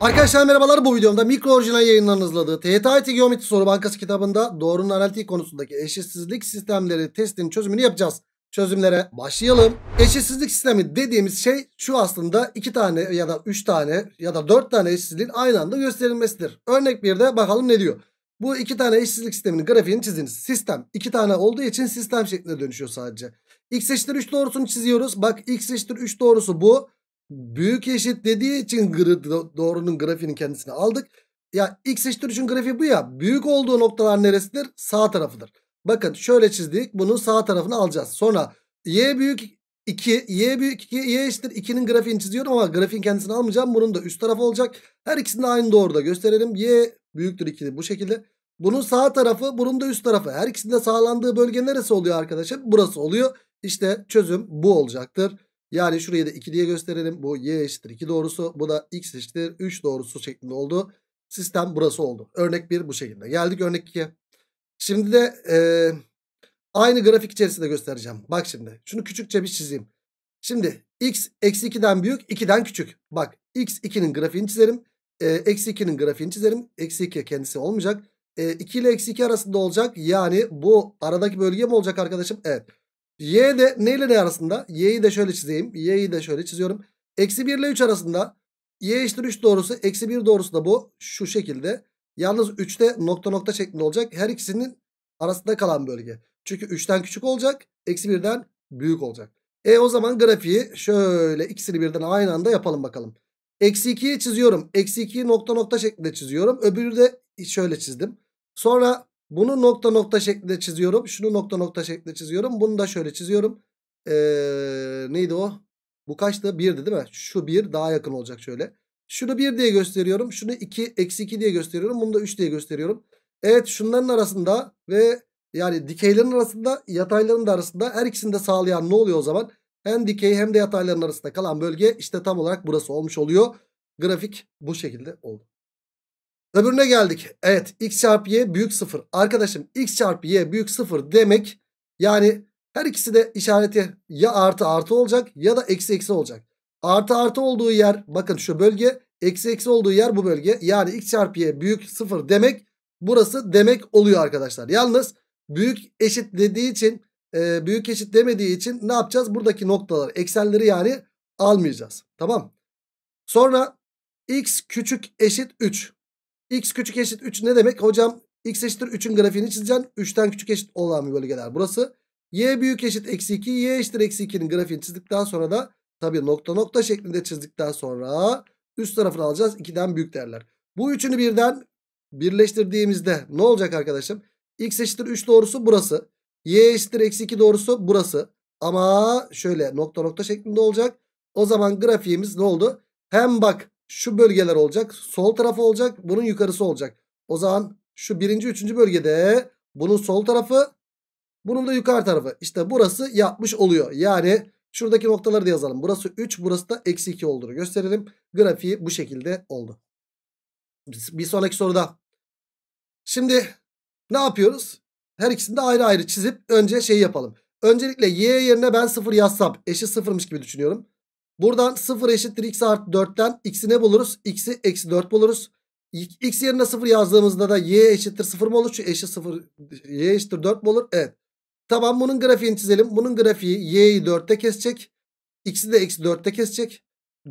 Arkadaşlar merhabalar bu videomda mikro orijinal yayınlarını hızladığı TYT Geometri Soru Bankası kitabında doğrunun analitiği konusundaki eşitsizlik sistemleri testinin çözümünü yapacağız. Çözümlere başlayalım. Eşitsizlik sistemi dediğimiz şey şu aslında iki tane ya da üç tane ya da dört tane eşitsizliğin aynı anda gösterilmesidir. Örnek bir de bakalım ne diyor. Bu iki tane eşitsizlik sisteminin grafiğini çiziniz. Sistem iki tane olduğu için sistem şeklinde dönüşüyor sadece. X eşittir 3 doğrusunu çiziyoruz. Bak x eşittir 3 doğrusu bu büyük eşit dediği için doğrunun grafiğini kendisine aldık. Ya x eşittir 3'ün grafiği bu ya. Büyük olduğu noktalar neresidir? Sağ tarafıdır. Bakın şöyle çizdik. Bunun sağ tarafını alacağız. Sonra y büyük 2, y büyük 2, y eşittir 2'nin grafiğini çiziyorum ama grafiğin kendisini almayacağım. Bunun da üst tarafı olacak. Her ikisini de aynı doğruda gösterelim. y büyüktür 2 bu şekilde. Bunun sağ tarafı, bunun da üst tarafı. Her ikisinde sağlandığı bölge neresi oluyor arkadaşım? Burası oluyor. İşte çözüm bu olacaktır. Yani şuraya da 2 diye gösterelim. Bu y eşittir 2 doğrusu. Bu da x eşittir 3 doğrusu şeklinde oldu. Sistem burası oldu. Örnek 1 bu şekilde. Geldik örnek 2'ye. Şimdi de e, aynı grafik içerisinde göstereceğim. Bak şimdi. Şunu küçükçe bir çizeyim. Şimdi x eksi 2'den büyük 2'den küçük. Bak x 2'nin grafiğini çizerim. Eksi 2'nin grafiğini çizerim. Eksi 2 kendisi olmayacak. E, 2 ile eksi 2 arasında olacak. Yani bu aradaki bölge mi olacak arkadaşım? Evet. Y de ne ile ne arasında? Y'yi de şöyle çizeyim. Y'yi de şöyle çiziyorum. Eksi 1 ile 3 arasında. Y eşittir 3 doğrusu. Eksi 1 doğrusu da bu. Şu şekilde. Yalnız 3'te nokta nokta şeklinde olacak. Her ikisinin arasında kalan bölge. Çünkü 3'ten küçük olacak. Eksi 1'den büyük olacak. E o zaman grafiği şöyle ikisini birden aynı anda yapalım bakalım. Eksi 2'yi çiziyorum. Eksi 2'yi nokta nokta şeklinde çiziyorum. Öbürü de şöyle çizdim. Sonra bunu nokta nokta şeklinde çiziyorum. Şunu nokta nokta şeklinde çiziyorum. Bunu da şöyle çiziyorum. Ee, neydi o? Bu kaçtı? 1'di değil mi? Şu 1 daha yakın olacak şöyle. Şunu 1 diye gösteriyorum. Şunu 2, eksi 2 diye gösteriyorum. Bunu da 3 diye gösteriyorum. Evet şunların arasında ve yani dikeylerin arasında yatayların da arasında her ikisini de sağlayan ne oluyor o zaman? Hem dikey hem de yatayların arasında kalan bölge işte tam olarak burası olmuş oluyor. Grafik bu şekilde oldu. Öbürüne geldik. Evet x çarpı y büyük sıfır. Arkadaşım x çarpı y büyük sıfır demek yani her ikisi de işareti ya artı artı olacak ya da eksi eksi olacak. Artı artı olduğu yer bakın şu bölge eksi eksi olduğu yer bu bölge. Yani x çarpı y büyük sıfır demek burası demek oluyor arkadaşlar. Yalnız büyük eşit dediği için e, büyük eşit demediği için ne yapacağız? Buradaki noktaları eksenleri yani almayacağız. Tamam. Sonra x küçük eşit 3. X küçük eşit 3 ne demek? Hocam x eşittir 3'ün grafiğini çizeceksin. 3'ten küçük eşit olan bir bölgeler burası. Y büyük eşit eksi 2. Y eşittir eksi 2'nin grafiğini çizdikten sonra da tabii nokta nokta şeklinde çizdikten sonra üst tarafını alacağız. 2'den büyük değerler. Bu üçünü birden birleştirdiğimizde ne olacak arkadaşım? X eşittir 3 doğrusu burası. Y eşittir eksi 2 doğrusu burası. Ama şöyle nokta nokta şeklinde olacak. O zaman grafiğimiz ne oldu? Hem bak şu bölgeler olacak. Sol tarafı olacak. Bunun yukarısı olacak. O zaman şu birinci üçüncü bölgede bunun sol tarafı bunun da yukarı tarafı. İşte burası yapmış oluyor. Yani şuradaki noktaları da yazalım. Burası 3 burası da eksi 2 olduğunu gösterelim. Grafiği bu şekilde oldu. Bir sonraki soruda. Şimdi ne yapıyoruz? Her ikisini de ayrı ayrı çizip önce şey yapalım. Öncelikle y yerine ben 0 yazsam eşi 0'mış gibi düşünüyorum. Buradan 0 eşittir x artı 4'ten x'i ne buluruz? x'i eksi 4 buluruz. x yerine 0 yazdığımızda da y eşittir 0 mı olur? Şu eşi 0 y eşittir 4 mü olur? Evet. Tamam bunun grafiğini çizelim. Bunun grafiği y'yi 4'te kesecek. x'i de eksi 4'te kesecek.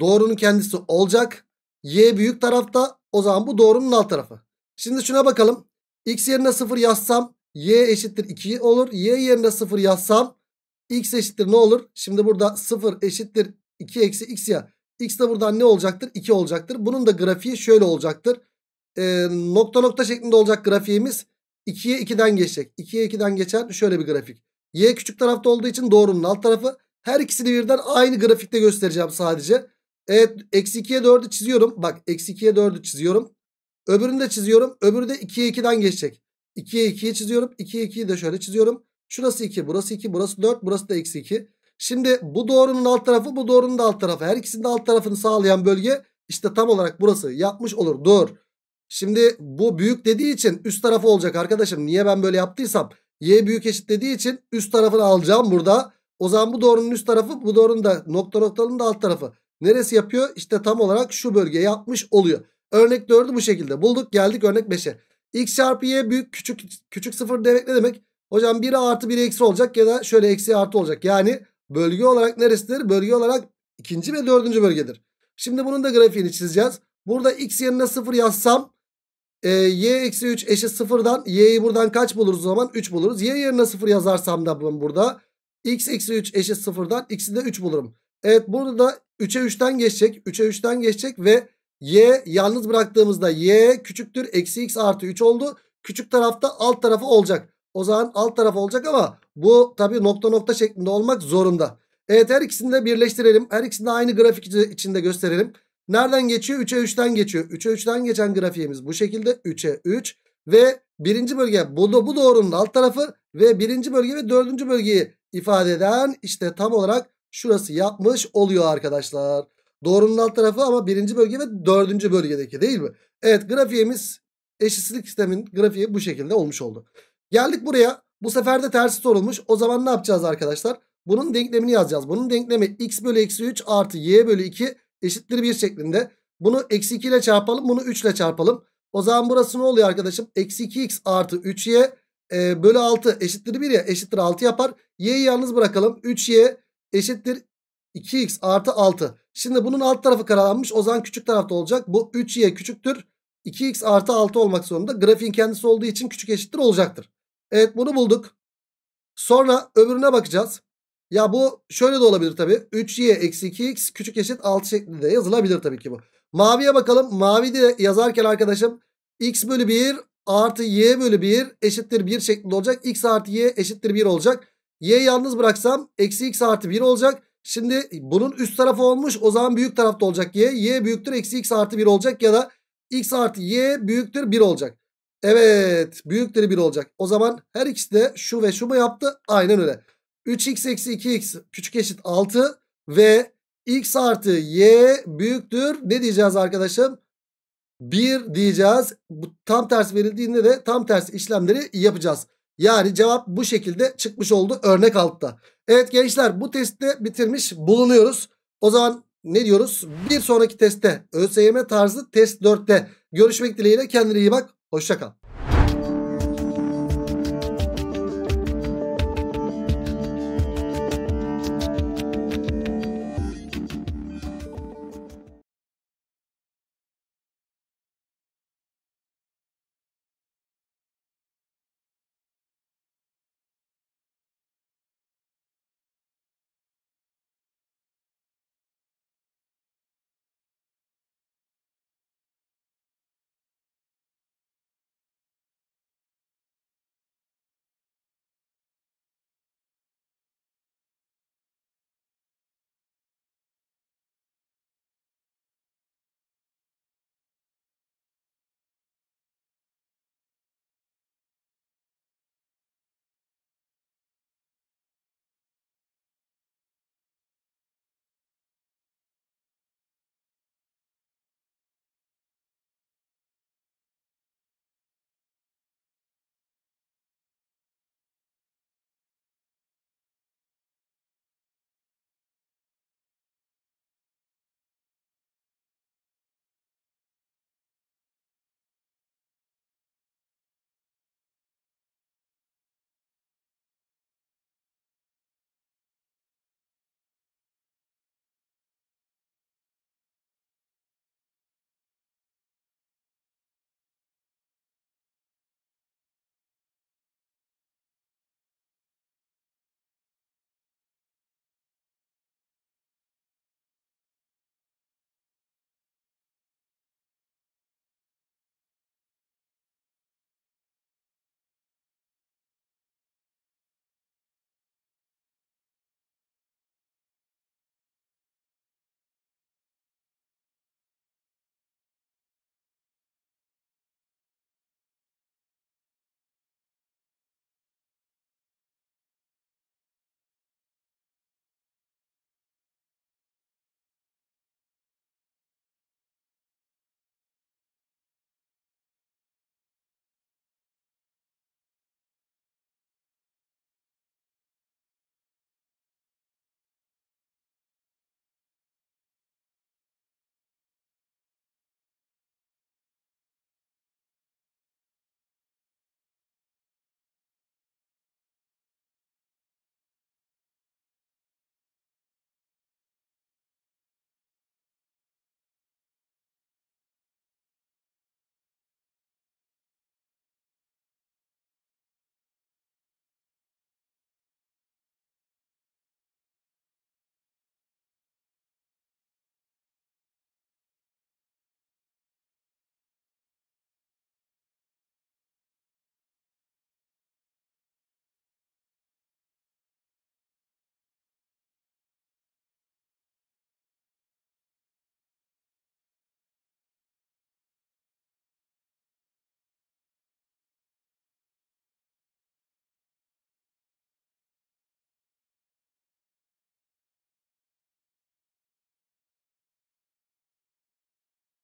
Doğrunun kendisi olacak. y büyük tarafta o zaman bu doğrunun alt tarafı. Şimdi şuna bakalım. x yerine 0 yazsam y eşittir 2 olur. y yerine 0 yazsam x eşittir ne olur? Şimdi burada 0 eşittir 2 eksi x ya. X de buradan ne olacaktır? 2 olacaktır. Bunun da grafiği şöyle olacaktır. E, nokta nokta şeklinde olacak grafiğimiz. 2'ye 2'den geçecek. 2'ye 2'den geçen şöyle bir grafik. Y küçük tarafta olduğu için doğrunun alt tarafı. Her ikisini birden aynı grafikte göstereceğim sadece. Evet eksi 2'ye 4'ü çiziyorum. Bak eksi 2'ye 4'ü çiziyorum. Öbürünü de çiziyorum. Öbürü de 2'ye 2'den geçecek. 2'ye 2'yi çiziyorum. 2'ye 2'yi de şöyle çiziyorum. Şurası 2 burası 2 burası 4 burası da eksi 2. Şimdi bu doğrunun alt tarafı bu doğrunun da alt tarafı. Her ikisinin de alt tarafını sağlayan bölge işte tam olarak burası yapmış olur. Dur. Şimdi bu büyük dediği için üst tarafı olacak arkadaşım. Niye ben böyle yaptıysam. Y büyük eşit dediği için üst tarafını alacağım burada. O zaman bu doğrunun üst tarafı bu doğrunun da nokta noktalının da alt tarafı. Neresi yapıyor? İşte tam olarak şu bölge yapmış oluyor. Örnek 4'ü bu şekilde bulduk. Geldik örnek 5'e. X çarpı Y büyük küçük küçük sıfır demek ne demek? Hocam 1 artı 1 eksi olacak ya da şöyle eksi artı olacak. Yani Bölge olarak neresidir? Bölge olarak ikinci ve dördüncü bölgedir. Şimdi bunun da grafiğini çizeceğiz. Burada x yerine 0 yazsam e, y eksi 3 eşit 0'dan y'yi buradan kaç buluruz o zaman? 3 buluruz. Y yerine 0 yazarsam da ben burada x eksi 3 eşit 0'dan x'i de 3 bulurum. Evet burada da 3'e 3'ten geçecek. 3'e 3'ten geçecek ve y yalnız bıraktığımızda y küçüktür. Eksi x artı 3 oldu. Küçük tarafta alt tarafı olacak. O zaman alt tarafı olacak ama bu tabi nokta nokta şeklinde olmak zorunda. Evet her ikisini de birleştirelim. Her ikisini de aynı grafik içinde gösterelim. Nereden geçiyor? 3'e 3'ten geçiyor. 3'e 3'ten geçen grafiğimiz bu şekilde. 3'e 3 ve birinci bölge bu, bu doğrunun alt tarafı ve birinci bölge ve dördüncü bölgeyi ifade eden işte tam olarak şurası yapmış oluyor arkadaşlar. Doğrunun alt tarafı ama birinci bölge ve dördüncü bölgedeki değil mi? Evet grafiğimiz eşitsizlik sistemin grafiği bu şekilde olmuş oldu. Geldik buraya. Bu sefer de tersi sorulmuş. O zaman ne yapacağız arkadaşlar? Bunun denklemini yazacağız. Bunun denklemi x bölü eksi 3 artı y bölü 2 eşittir 1 şeklinde. Bunu eksi 2 ile çarpalım. Bunu 3 ile çarpalım. O zaman burası ne oluyor arkadaşım? Eksi 2x artı 3y e, bölü 6 eşittir 1 ya eşittir 6 yapar. y'yi yalnız bırakalım. 3y eşittir 2x artı 6. Şimdi bunun alt tarafı karalanmış. O zaman küçük tarafta olacak. Bu 3y küçüktür. 2x artı 6 olmak zorunda. Grafiğin kendisi olduğu için küçük eşittir olacaktır. Evet bunu bulduk. Sonra öbürüne bakacağız. Ya bu şöyle de olabilir tabii. 3y eksi 2x küçük eşit 6 şeklinde yazılabilir tabii ki bu. Maviye bakalım. Mavi de yazarken arkadaşım x bölü 1 artı y bölü 1 eşittir 1 şeklinde olacak. x artı y eşittir 1 olacak. y yalnız bıraksam eksi x artı 1 olacak. Şimdi bunun üst tarafı olmuş o zaman büyük tarafta olacak y. y büyüktür eksi x artı 1 olacak ya da x artı y büyüktür 1 olacak. Evet büyükleri 1 olacak. O zaman her ikisi de şu ve şu mu yaptı? Aynen öyle. 3x eksi 2x küçük eşit 6 ve x artı y büyüktür. Ne diyeceğiz arkadaşım? 1 diyeceğiz. Bu tam tersi verildiğinde de tam tersi işlemleri yapacağız. Yani cevap bu şekilde çıkmış oldu örnek altta. Evet gençler bu testte bitirmiş bulunuyoruz. O zaman ne diyoruz? Bir sonraki testte ÖSYM tarzı test 4'te görüşmek dileğiyle kendine iyi bak. Hoşça kal.